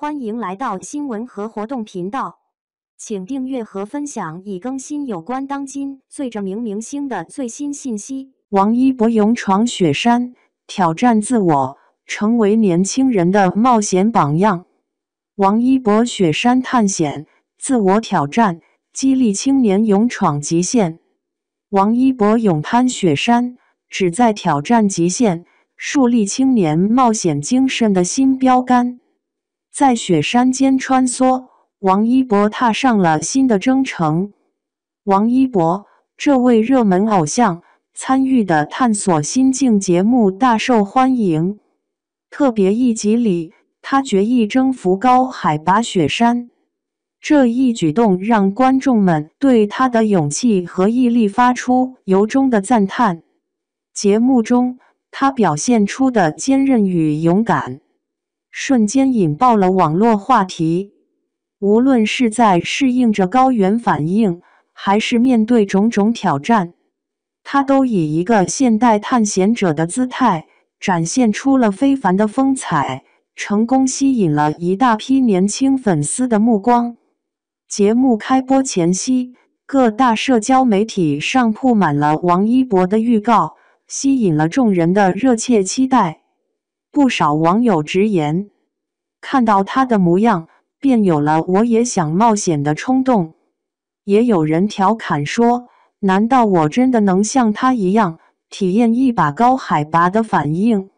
欢迎来到新闻和活动频道，请订阅和分享已更新有关当今最着名明星的最新信息。王一博勇闯雪山，挑战自我，成为年轻人的冒险榜样。王一博雪山探险，自我挑战，激励青年勇闯极限。王一博勇攀雪山，旨在挑战极限，树立青年冒险精神的新标杆。在雪山间穿梭，王一博踏上了新的征程。王一博这位热门偶像参与的探索新境节目大受欢迎。特别一集里，他决意征服高海拔雪山，这一举动让观众们对他的勇气和毅力发出由衷的赞叹。节目中，他表现出的坚韧与勇敢。瞬间引爆了网络话题。无论是在适应着高原反应，还是面对种种挑战，他都以一个现代探险者的姿态展现出了非凡的风采，成功吸引了一大批年轻粉丝的目光。节目开播前夕，各大社交媒体上铺满了王一博的预告，吸引了众人的热切期待。不少网友直言，看到他的模样，便有了我也想冒险的冲动。也有人调侃说：“难道我真的能像他一样，体验一把高海拔的反应？”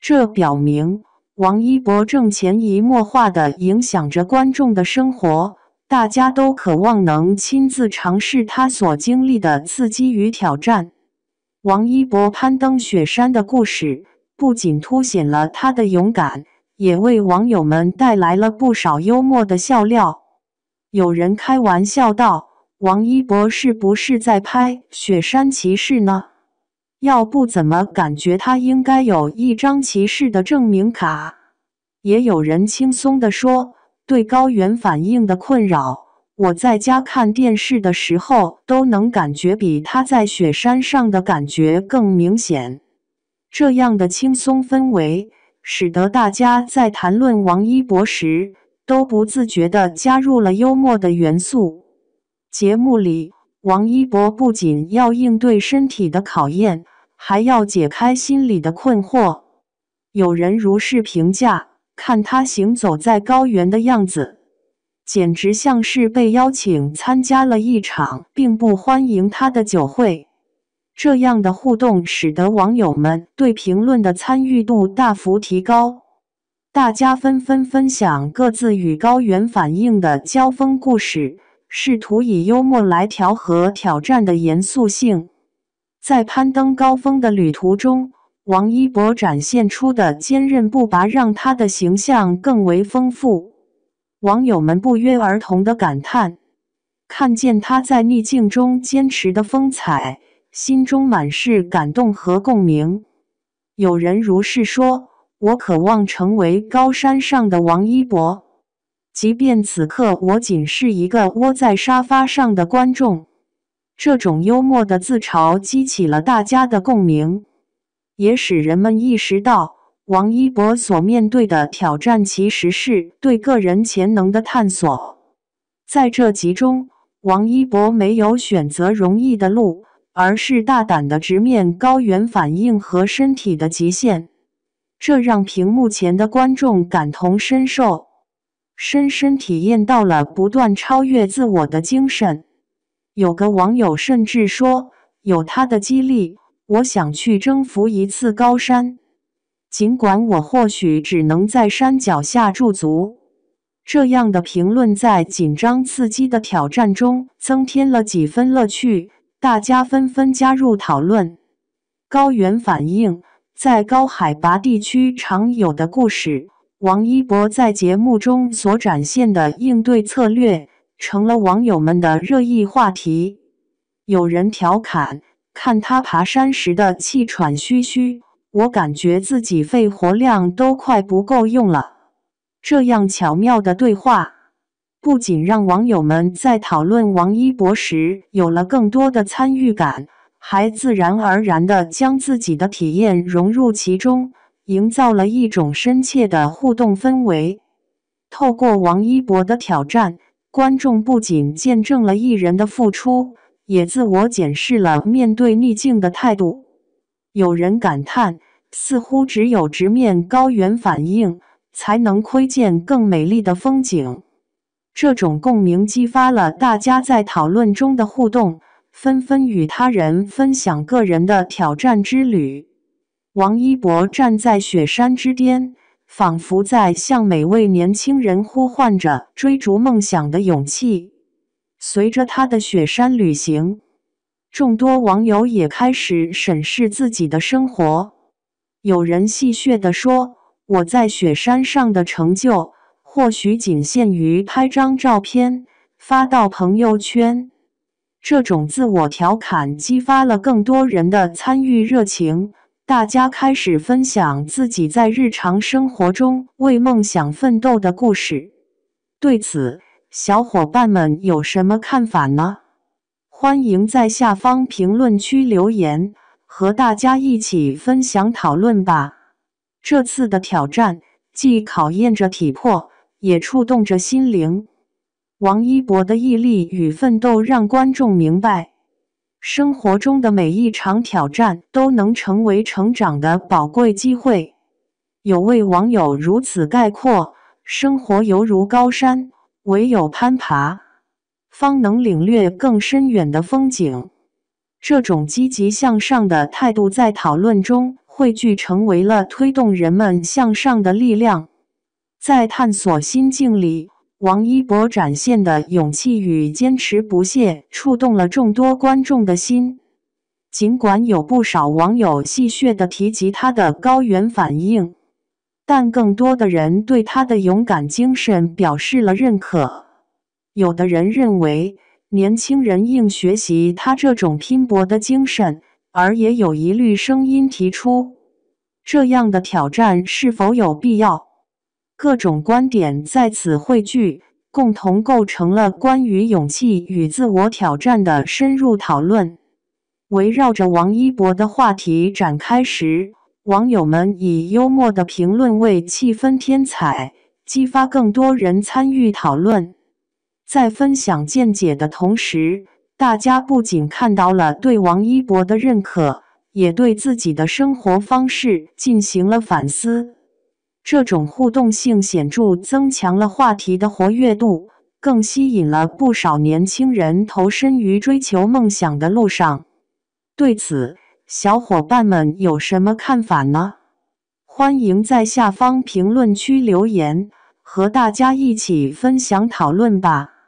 这表明王一博正潜移默化地影响着观众的生活，大家都渴望能亲自尝试他所经历的刺激与挑战。王一博攀登雪山的故事。不仅凸显了他的勇敢，也为网友们带来了不少幽默的笑料。有人开玩笑道：“王一博是不是在拍《雪山骑士》呢？要不怎么感觉他应该有一张骑士的证明卡？”也有人轻松地说：“对高原反应的困扰，我在家看电视的时候都能感觉比他在雪山上的感觉更明显。”这样的轻松氛围，使得大家在谈论王一博时，都不自觉地加入了幽默的元素。节目里，王一博不仅要应对身体的考验，还要解开心理的困惑。有人如是评价：“看他行走在高原的样子，简直像是被邀请参加了一场并不欢迎他的酒会。”这样的互动使得网友们对评论的参与度大幅提高，大家纷纷分享各自与高原反应的交锋故事，试图以幽默来调和挑战的严肃性。在攀登高峰的旅途中，王一博展现出的坚韧不拔让他的形象更为丰富。网友们不约而同地感叹，看见他在逆境中坚持的风采。心中满是感动和共鸣。有人如是说：“我渴望成为高山上的王一博，即便此刻我仅是一个窝在沙发上的观众。”这种幽默的自嘲激起了大家的共鸣，也使人们意识到，王一博所面对的挑战其实是对个人潜能的探索。在这集中，王一博没有选择容易的路。而是大胆的直面高原反应和身体的极限，这让屏幕前的观众感同身受，深深体验到了不断超越自我的精神。有个网友甚至说：“有他的激励，我想去征服一次高山，尽管我或许只能在山脚下驻足。”这样的评论在紧张刺激的挑战中增添了几分乐趣。大家纷纷加入讨论，高原反应在高海拔地区常有的故事。王一博在节目中所展现的应对策略，成了网友们的热议话题。有人调侃：“看他爬山时的气喘吁吁，我感觉自己肺活量都快不够用了。”这样巧妙的对话。不仅让网友们在讨论王一博时有了更多的参与感，还自然而然地将自己的体验融入其中，营造了一种深切的互动氛围。透过王一博的挑战，观众不仅见证了艺人的付出，也自我检视了面对逆境的态度。有人感叹，似乎只有直面高原反应，才能窥见更美丽的风景。这种共鸣激发了大家在讨论中的互动，纷纷与他人分享个人的挑战之旅。王一博站在雪山之巅，仿佛在向每位年轻人呼唤着追逐梦想的勇气。随着他的雪山旅行，众多网友也开始审视自己的生活。有人戏谑地说：“我在雪山上的成就。”或许仅限于拍张照片发到朋友圈。这种自我调侃激发了更多人的参与热情，大家开始分享自己在日常生活中为梦想奋斗的故事。对此，小伙伴们有什么看法呢？欢迎在下方评论区留言，和大家一起分享讨论吧。这次的挑战既考验着体魄。也触动着心灵。王一博的毅力与奋斗，让观众明白，生活中的每一场挑战都能成为成长的宝贵机会。有位网友如此概括：生活犹如高山，唯有攀爬，方能领略更深远的风景。这种积极向上的态度，在讨论中汇聚，成为了推动人们向上的力量。在探索心境里，王一博展现的勇气与坚持不懈，触动了众多观众的心。尽管有不少网友戏谑地提及他的高原反应，但更多的人对他的勇敢精神表示了认可。有的人认为年轻人应学习他这种拼搏的精神，而也有疑虑声音提出，这样的挑战是否有必要。各种观点在此汇聚，共同构成了关于勇气与自我挑战的深入讨论。围绕着王一博的话题展开时，网友们以幽默的评论为气氛添彩，激发更多人参与讨论。在分享见解的同时，大家不仅看到了对王一博的认可，也对自己的生活方式进行了反思。这种互动性显著增强了话题的活跃度，更吸引了不少年轻人投身于追求梦想的路上。对此，小伙伴们有什么看法呢？欢迎在下方评论区留言，和大家一起分享讨论吧。